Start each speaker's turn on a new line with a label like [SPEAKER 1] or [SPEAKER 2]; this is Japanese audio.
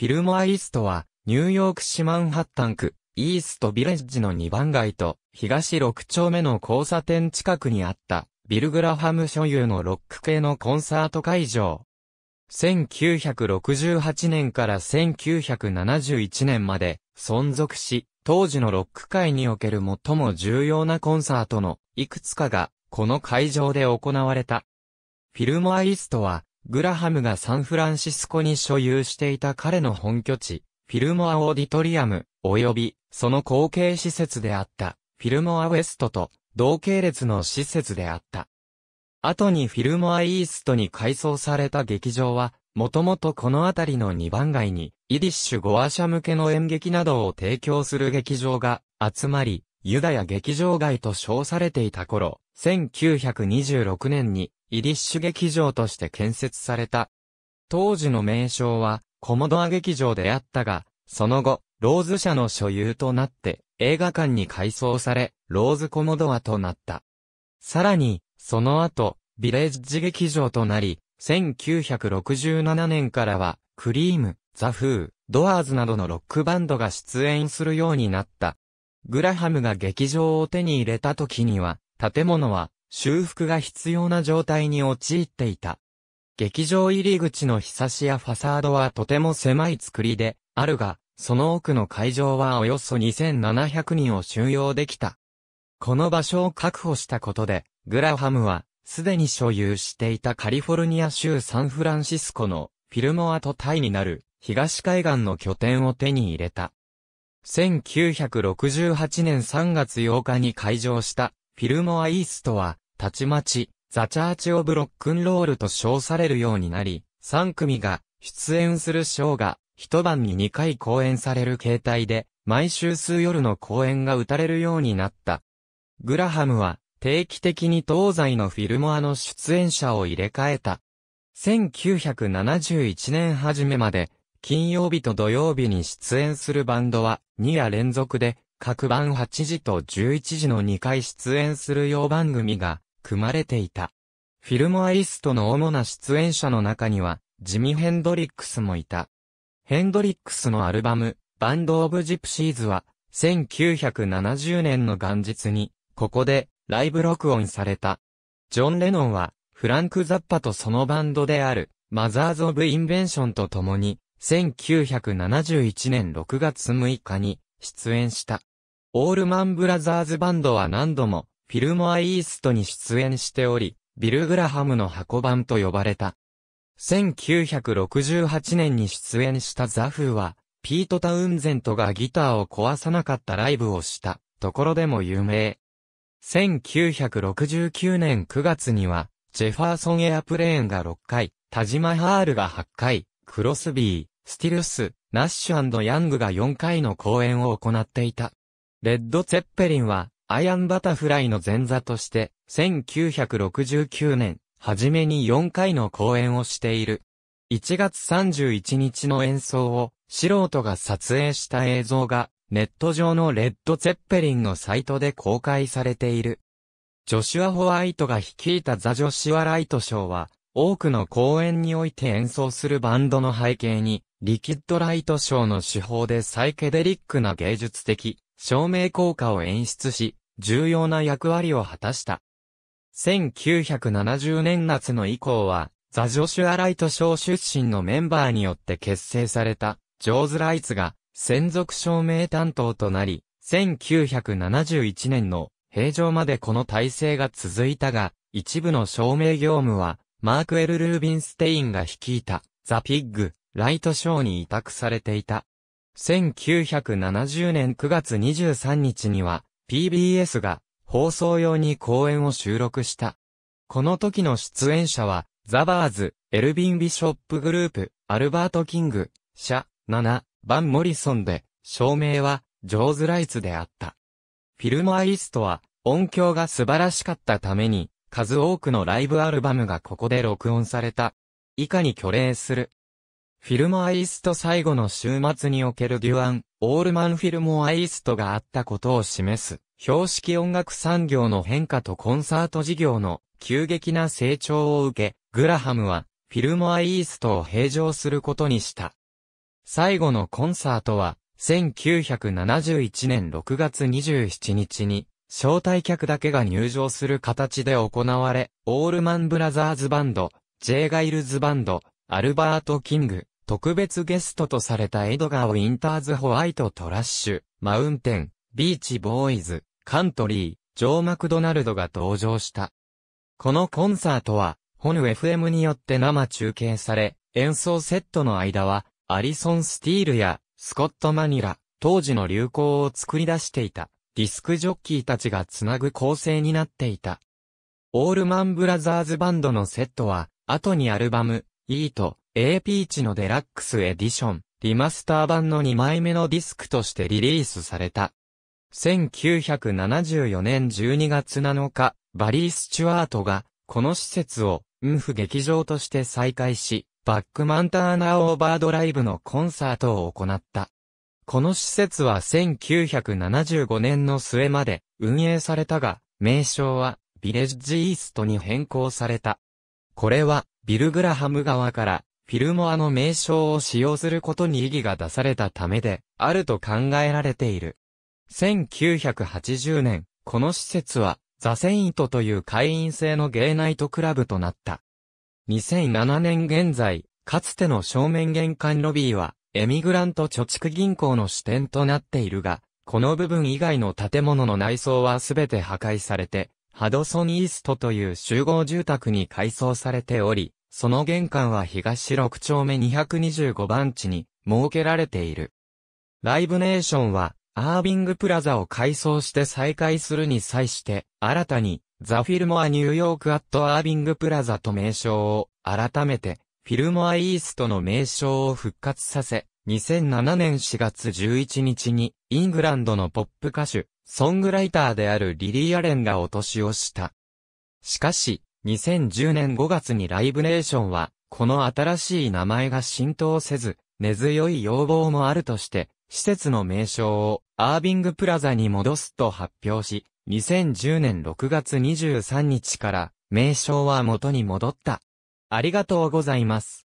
[SPEAKER 1] フィルモアイーストは、ニューヨーク市マンハッタン区、イーストビレッジの2番街と、東6丁目の交差点近くにあった、ビルグラハム所有のロック系のコンサート会場。1968年から1971年まで存続し、当時のロック界における最も重要なコンサートのいくつかがこの会場で行われた。フィルモアイストはグラハムがサンフランシスコに所有していた彼の本拠地、フィルモアオーディトリアム、及び、その後継施設であった、フィルモアウエストと、同系列の施設であった。後にフィルモアイーストに改装された劇場は、もともとこの辺りの2番街に、イディッシュゴア社向けの演劇などを提供する劇場が集まり、ユダヤ劇場街と称されていた頃、1926年にイリッシュ劇場として建設された。当時の名称は、コモドア劇場であったが、その後、ローズ社の所有となって、映画館に改装され、ローズコモドアとなった。さらに、その後、ビレッジ劇場となり、1967年からは、クリーム、ザ・フー、ドアーズなどのロックバンドが出演するようになった。グラハムが劇場を手に入れた時には、建物は修復が必要な状態に陥っていた。劇場入り口のひさしやファサードはとても狭い作りで、あるが、その奥の会場はおよそ2700人を収容できた。この場所を確保したことで、グラハムは、すでに所有していたカリフォルニア州サンフランシスコのフィルモアとタイになる東海岸の拠点を手に入れた。1968年3月8日に開場したフィルモアイーストはたちまち、ザ・チャーチ・オブ・ロックンロールと称されるようになり、3組が出演するショーが一晩に2回公演される形態で、毎週数夜の公演が打たれるようになった。グラハムは定期的に東西のフィルモアの出演者を入れ替えた。1971年初めまで、金曜日と土曜日に出演するバンドは2夜連続で、各晩8時と11時の2回出演するよう番組が組まれていた。フィルモアリストの主な出演者の中には、ジミ・ヘンドリックスもいた。ヘンドリックスのアルバム、バンド・オブ・ジプシーズは、1970年の元日に、ここで、ライブ録音された。ジョン・レノンは、フランク・ザッパとそのバンドである、マザーズ・オブ・インベンションと共に、1971年6月6日に、出演した。オールマン・ブラザーズ・バンドは何度も、フィルモア・イーストに出演しており、ビル・グラハムの箱版と呼ばれた。1968年に出演したザフーは、ピート・タウンゼントがギターを壊さなかったライブをした、ところでも有名。1969年9月には、ジェファーソン・エアプレーンが6回、田島ハールが8回、クロスビー、スティルス、ナッシュヤングが4回の公演を行っていた。レッド・ツェッペリンは、アイアンバタフライの前座として、1969年、初めに4回の公演をしている。1月31日の演奏を、素人が撮影した映像が、ネット上のレッド・ゼッペリンのサイトで公開されている。ジョシュア・ホワイトが率いたザ・ジョシュア・ライト賞は、多くの公演において演奏するバンドの背景に、リキッドライト賞の手法でサイケデリックな芸術的、照明効果を演出し、重要な役割を果たした。1970年夏の以降は、ザ・ジョシュア・ライト賞出身のメンバーによって結成された、ジョーズ・ライツが、専属証明担当となり、1971年の平常までこの体制が続いたが、一部の証明業務は、マーク・エル・ルービンステインが率いた、ザ・ピッグ、ライトショーに委託されていた。1970年9月23日には、PBS が放送用に公演を収録した。この時の出演者は、ザバーズ、エルビン・ビショップグループ、アルバート・キング、シャ、ナナ、バン・モリソンで、照明は、ジョーズ・ライツであった。フィルムアリストは、音響が素晴らしかったために、数多くのライブアルバムがここで録音された。以下に挙例する。フィルムアイスト最後の週末におけるデュアン、オールマンフィルムアイストがあったことを示す、標識音楽産業の変化とコンサート事業の急激な成長を受け、グラハムは、フィルムアイーストを閉場することにした。最後のコンサートは、1971年6月27日に、招待客だけが入場する形で行われ、オールマンブラザーズバンド、ジェイガイルズバンド、アルバート・キング、特別ゲストとされたエドガー・ウィンターズ・ホワイト・トラッシュ、マウンテン、ビーチ・ボーイズ、カントリー、ジョー・マクドナルドが登場した。このコンサートは、ホヌ FM によって生中継され、演奏セットの間は、アリソン・スティールや、スコット・マニラ、当時の流行を作り出していた、ディスクジョッキーたちがつなぐ構成になっていた。オールマン・ブラザーズ・バンドのセットは、後にアルバム、イート、A ピーチのデラックスエディション、リマスター版の2枚目のディスクとしてリリースされた。1974年12月7日、バリー・スチュワートが、この施設を、ウンフ劇場として再開し、バックマンターナーオーバードライブのコンサートを行った。この施設は1975年の末まで運営されたが、名称はビレッジイーストに変更された。これはビルグラハム側からフィルモアの名称を使用することに意義が出されたためで、あると考えられている。1980年、この施設は、ザセイントという会員制のゲイナイトクラブとなった。2007年現在、かつての正面玄関ロビーは、エミグラント貯蓄銀行の支店となっているが、この部分以外の建物の内装はすべて破壊されて、ハドソンイーストという集合住宅に改装されており、その玄関は東6丁目225番地に設けられている。ライブネーションは、アービングプラザを改装して再開するに際して、新たに、ザ・フィルモア・ニューヨーク・アット・アービング・プラザと名称を、改めて、フィルモア・イーストの名称を復活させ、2007年4月11日に、イングランドのポップ歌手、ソングライターであるリリー・アレンがお年をした。しかし、2010年5月にライブネーションは、この新しい名前が浸透せず、根強い要望もあるとして、施設の名称をアービングプラザに戻すと発表し、2010年6月23日から名称は元に戻った。ありがとうございます。